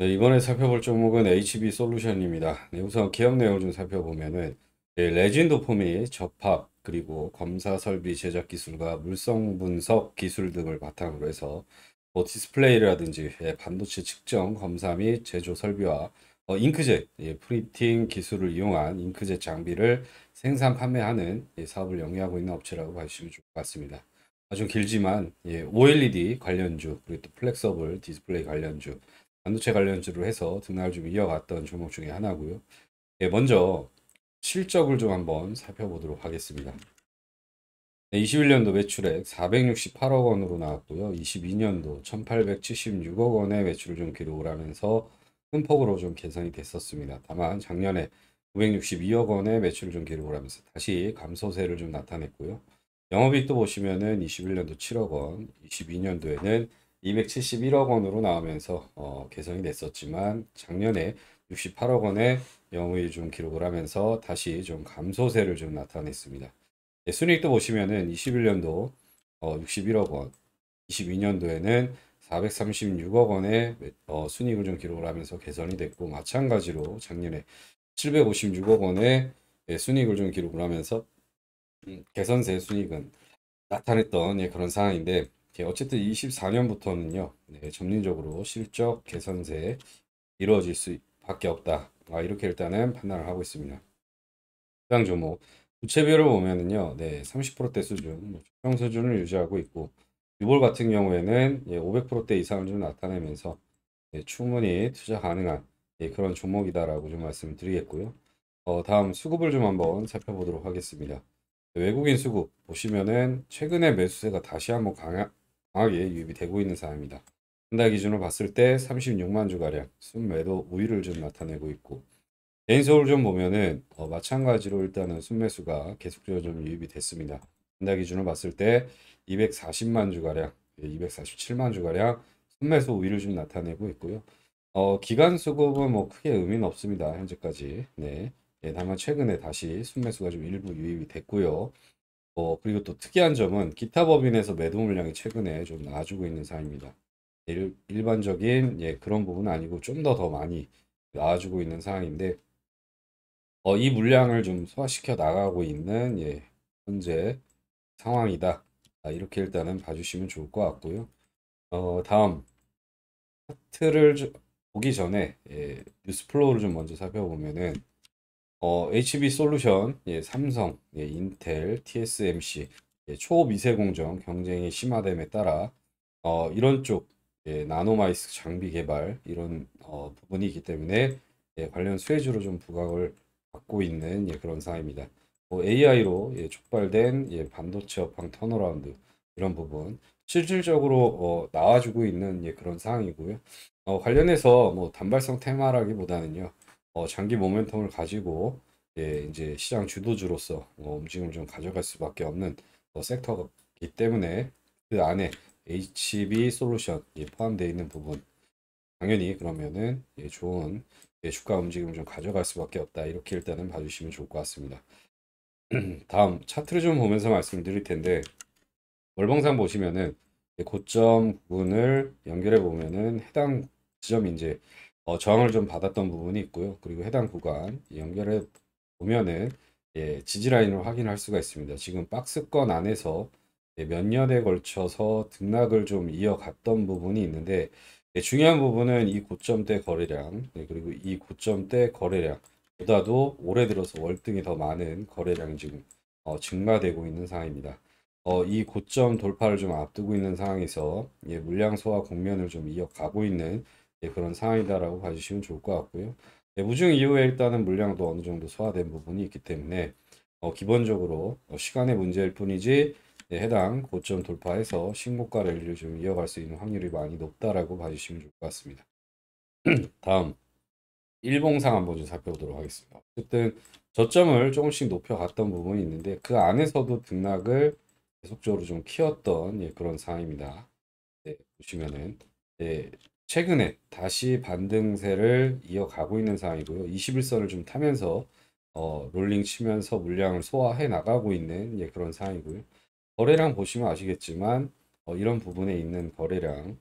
네, 이번에 살펴볼 종목은 HB 솔루션입니다. 네, 우선 기업 내용을 좀 살펴보면은 네, 레진 도포미 접합 그리고 검사 설비 제작 기술과 물성 분석 기술 등을 바탕으로 해서 뭐 디스플레이라든지 예, 반도체 측정 검사 및 제조 설비와 어, 잉크젯 예, 프린팅 기술을 이용한 잉크젯 장비를 생산 판매하는 예, 사업을 영위하고 있는 업체라고 보시면 좋을 것 같습니다. 아주 길지만 예, OLED 관련주 그리고 또 플렉서블 디스플레이 관련주 반도체 관련주로 해서 등락을 좀 이어갔던 종목 중에 하나고요. 예, 먼저 실적을 좀 한번 살펴보도록 하겠습니다. 네, 21년도 매출액 468억 원으로 나왔고요. 22년도 1876억 원의 매출을 좀 기록을 하면서 큰 폭으로 좀 개선이 됐었습니다. 다만 작년에 962억 원의 매출을 좀 기록을 하면서 다시 감소세를 좀 나타냈고요. 영업이익도 보시면은 21년도 7억 원, 22년도에는 271억 원으로 나오면서 어, 개선이 됐었지만 작년에 68억 원의 영업좀 기록을 하면서 다시 좀 감소세를 좀 나타냈습니다. 예, 순이익도 보시면은 21년도 어, 61억 원, 22년도에는 436억 원의 어, 순이익을 좀 기록을 하면서 개선이 됐고 마찬가지로 작년에 756억 원의 예, 순이익을 좀 기록을 하면서 음, 개선세 순이익은 나타냈던 예, 그런 상황인데 예, 어쨌든 24년부터는요 네, 점진적으로 실적 개선세 이루어질 수밖에 없다 아, 이렇게 일단은 판단을 하고 있습니다 해당 종목 부채별율을 보면은요 네, 30%대 수준 평 뭐 수준을 유지하고 있고 유볼 같은 경우에는 예, 500%대 이상을 좀 나타내면서 예, 충분히 투자 가능한 예, 그런 종목이다라고 좀 말씀드리겠고요. 어, 다음 수급을 좀 한번 살펴보도록 하겠습니다. 외국인 수급 보시면은 최근에 매수세가 다시 한번 강하, 강하게 유입이 되고 있는 사항입니다 한달 기준으로 봤을 때 36만 주가량 순매도 우위를 좀 나타내고 있고 개인서울 좀 보면은 어, 마찬가지로 일단은 순매수가 계속적으로 좀 유입이 됐습니다. 한달 기준으로 봤을 때 240만 주가량 247만 주가량 순매수 우위를 좀 나타내고 있고요. 어, 기간 수급은 뭐 크게 의미는 없습니다. 현재까지. 네. 예, 다만 최근에 다시 순매수가 좀 일부 유입이 됐고요. 어, 그리고 또 특이한 점은 기타 법인에서 매도 물량이 최근에 좀 나아지고 있는 상황입니다. 일, 일반적인 예, 그런 부분은 아니고 좀 더더 더 많이 나아지고 있는 상황인데 어, 이 물량을 좀 소화시켜 나가고 있는 예, 현재 상황이다. 아, 이렇게 일단은 봐주시면 좋을 것 같고요. 어, 다음 차트를 보기 전에 예, 뉴스 플로우를 좀 먼저 살펴보면은 어, HB 솔루션, 예, 삼성, 예, 인텔, TSMC, 예, 초미세 공정 경쟁이 심화됨에 따라 어, 이런 쪽 예, 나노마이스 장비 개발 이런 어, 부분이 있기 때문에 예, 관련 수혜주로 좀 부각을 받고 있는 예, 그런 상황입니다. 뭐 AI로 예, 촉발된 예, 반도체 업황 턴어라운드 이런 부분 실질적으로 어, 나와주고 있는 예, 그런 상황이고요. 어, 관련해서 뭐 단발성 테마라기보다는요. 어, 장기 모멘텀을 가지고 예, 이제 시장 주도주로서 어, 움직임을 좀 가져갈 수밖에 없는 어, 섹터이기 때문에 그 안에 HB 솔루션이 예, 포함되어 있는 부분 당연히 그러면은 예, 좋은 예, 주가 움직임을 좀 가져갈 수밖에 없다 이렇게 일단은 봐주시면 좋을 것 같습니다. 다음 차트를 좀 보면서 말씀드릴 텐데 월봉상 보시면은 예, 고점 부분을 연결해 보면은 해당 지점이 이제 어, 저항을 좀 받았던 부분이 있고요. 그리고 해당 구간 연결해 보면은 예, 지지라인을 확인할 수가 있습니다. 지금 박스권 안에서 예, 몇 년에 걸쳐서 등락을 좀 이어갔던 부분이 있는데 예, 중요한 부분은 이 고점대 거래량 예, 그리고 이 고점대 거래량보다도 올해 들어서 월등히 더 많은 거래량이 지금 어, 증가되고 있는 상황입니다. 어, 이 고점 돌파를 좀 앞두고 있는 상황에서 예, 물량 소화 국면을 좀 이어가고 있는 예, 그런 상황이다라고 봐주시면 좋을 것 같고요. 네, 무중 이후에 일단은 물량도 어느 정도 소화된 부분이 있기 때문에 어, 기본적으로 어, 시간의 문제일 뿐이지 네, 해당 고점 돌파해서 신고가 랠리를 좀 이어갈 수 있는 확률이 많이 높다라고 봐주시면 좋을 것 같습니다. 다음 일봉상 한번 좀 살펴보도록 하겠습니다. 어쨌든 저점을 조금씩 높여갔던 부분이 있는데 그 안에서도 등락을 계속적으로 좀 키웠던 예, 그런 상황입니다. 네, 보시면은 예, 최근에 다시 반등세를 이어가고 있는 상황이고요. 21선을 좀 타면서 어, 롤링 치면서 물량을 소화해 나가고 있는 예, 그런 상황이고요. 거래량 보시면 아시겠지만 어, 이런 부분에 있는 거래량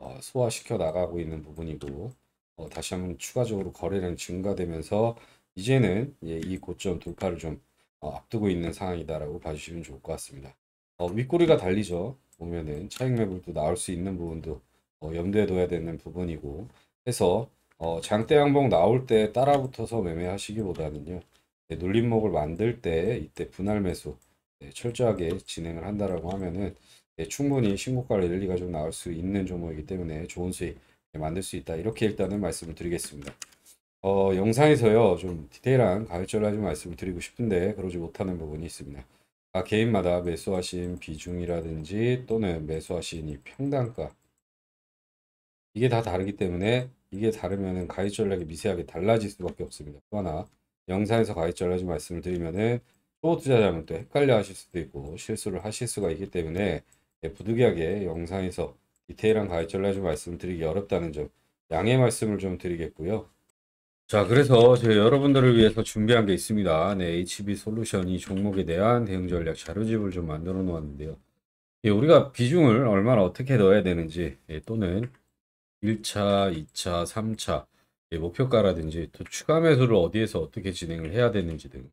어, 소화시켜 나가고 있는 부분이고 어, 다시 한번 추가적으로 거래량 증가되면서 이제는 예, 이 고점 돌파를 좀 어, 앞두고 있는 상황이다라고 봐주시면 좋을 것 같습니다. 어, 윗꼬리가 달리죠. 보면은 차익 매물도 나올 수 있는 부분도 어, 염두에 둬야 되는 부분이고 해서 어, 장대 양봉 나올 때 따라붙어서 매매하시기보다는요 네, 눌림목을 만들 때 이때 분할 매수 네, 철저하게 진행을 한다라고 하면은 네, 충분히 신고가 랠리가 좀 나올 수 있는 종목이기 때문에 좋은 수익 네, 만들 수 있다 이렇게 일단은 말씀을 드리겠습니다 어, 영상에서요 좀 디테일한 가격절을 좀 말씀을 드리고 싶은데 그러지 못하는 부분이 있습니다 아, 개인마다 매수하신 비중이라든지 또는 매수하신 이 평단가 이게 다 다르기 때문에 이게 다르면은 가입 전략이 미세하게 달라질 수밖에 없습니다. 또 하나 영상에서 가입 전략이 말씀을 드리면은 초 투자자면 또 헷갈려 하실 수도 있고 실수를 하실 수가 있기 때문에 예, 부득이하게 영상에서 디테일한 가입 전략을 말씀드리기 어렵다는 점 양해 말씀을 좀 드리겠고요. 자 그래서 저희 여러분들을 위해서 준비한 게 있습니다. 네, HB 솔루션이 종목에 대한 대응 전략 자료집을 좀 만들어 놓았는데요. 예, 우리가 비중을 얼마나 어떻게 넣어야 되는지 예, 또는 1차, 2차, 3차 목표가라든지 또 추가 매수를 어디에서 어떻게 진행을 해야 되는지 등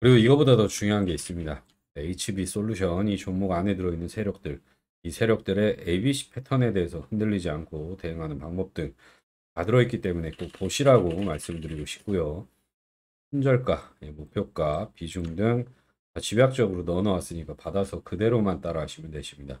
그리고 이거보다 더 중요한 게 있습니다. 네, HB 솔루션 이 종목 안에 들어있는 세력들 이 세력들의 ABC 패턴에 대해서 흔들리지 않고 대응하는 방법 등 다 들어있기 때문에 꼭 보시라고 말씀드리고 싶고요. 손절가, 예, 목표가, 비중 등 집약적으로 넣어놨으니까 받아서 그대로만 따라 하시면 되십니다.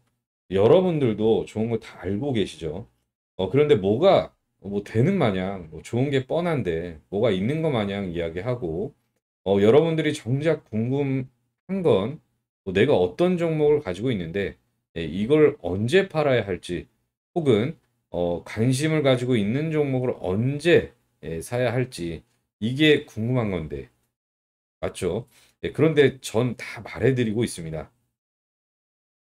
여러분들도 좋은 거 다 알고 계시죠. 어, 그런데 뭐가 뭐 되는 마냥 뭐 좋은 게 뻔한데 뭐가 있는 거 마냥 이야기하고 어, 여러분들이 정작 궁금한 건 뭐 내가 어떤 종목을 가지고 있는데 예, 이걸 언제 팔아야 할지 혹은 어, 관심을 가지고 있는 종목을 언제 예, 사야 할지 이게 궁금한 건데 맞죠? 예, 그런데 전 다 말해드리고 있습니다.